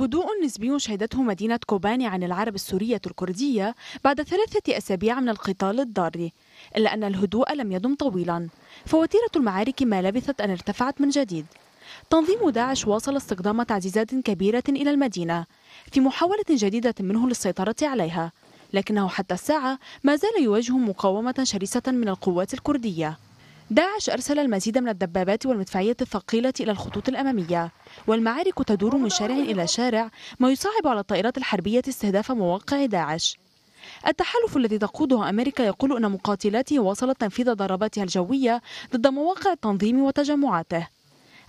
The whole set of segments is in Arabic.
هدوء نسبي شهدته مدينة كوباني عن العرب السورية الكردية بعد ثلاثة أسابيع من القتال الضار إلا أن الهدوء لم يدم طويلا فوتيرة المعارك ما لبثت أن ارتفعت من جديد تنظيم داعش واصل استخدام تعزيزات كبيرة إلى المدينة في محاولة جديدة منه للسيطرة عليها لكنه حتى الساعة ما زال يواجه مقاومة شرسة من القوات الكردية داعش أرسل المزيد من الدبابات والمدفعية الثقيلة إلى الخطوط الأمامية والمعارك تدور من شارع إلى شارع ما يصعب على الطائرات الحربية استهداف مواقع داعش التحالف الذي تقوده أمريكا يقول أن مقاتلاته واصلت تنفيذ ضرباتها الجوية ضد مواقع التنظيم وتجمعاته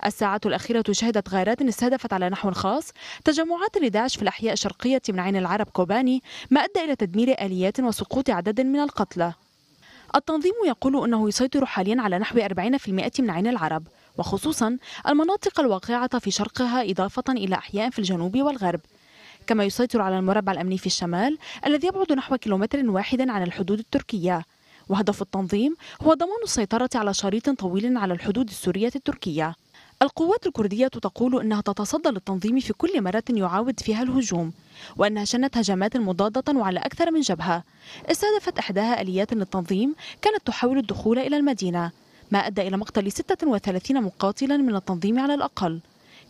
الساعات الأخيرة شهدت غارات استهدفت على نحو خاص تجمعات لداعش في الأحياء الشرقية من عين العرب كوباني ما أدى إلى تدمير آليات وسقوط عدد من القتلى التنظيم يقول أنه يسيطر حاليا على نحو 40% من عين العرب وخصوصا المناطق الواقعة في شرقها إضافة إلى أحياء في الجنوب والغرب كما يسيطر على المربع الأمني في الشمال الذي يبعد نحو كيلومتر واحد عن الحدود التركية وهدف التنظيم هو ضمان السيطرة على شريط طويل على الحدود السورية التركية القوات الكردية تقول أنها تتصدى للتنظيم في كل مرة يعاود فيها الهجوم وأنها شنت هجمات مضادة وعلى أكثر من جبهة استهدفت إحداها آليات للتنظيم كانت تحاول الدخول إلى المدينة ما أدى إلى مقتل 36 مقاتلا من التنظيم على الأقل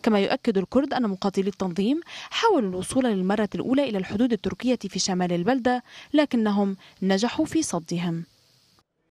كما يؤكد الكرد أن مقاتلي التنظيم حاولوا الوصول للمرة الأولى إلى الحدود التركية في شمال البلدة لكنهم نجحوا في صدهم